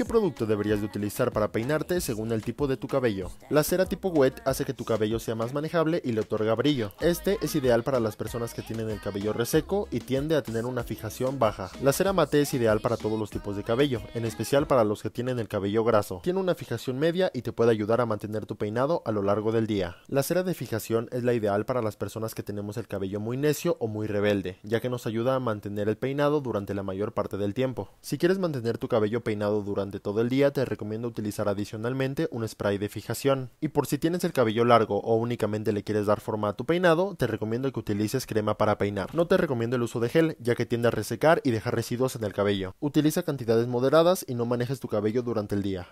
¿Qué producto deberías de utilizar para peinarte según el tipo de tu cabello? La cera tipo wet hace que tu cabello sea más manejable y le otorga brillo. Este es ideal para las personas que tienen el cabello reseco y tiende a tener una fijación baja. La cera mate es ideal para todos los tipos de cabello, en especial para los que tienen el cabello graso. Tiene una fijación media y te puede ayudar a mantener tu peinado a lo largo del día. La cera de fijación es la ideal para las personas que tenemos el cabello muy necio o muy rebelde, ya que nos ayuda a mantener el peinado durante la mayor parte del tiempo. Si quieres mantener tu cabello peinado durante durante todo el día te recomiendo utilizar adicionalmente un spray de fijación. Y por si tienes el cabello largo o únicamente le quieres dar forma a tu peinado, te recomiendo que utilices crema para peinar. No te recomiendo el uso de gel, ya que tiende a resecar y dejar residuos en el cabello. Utiliza cantidades moderadas y no manejes tu cabello durante el día.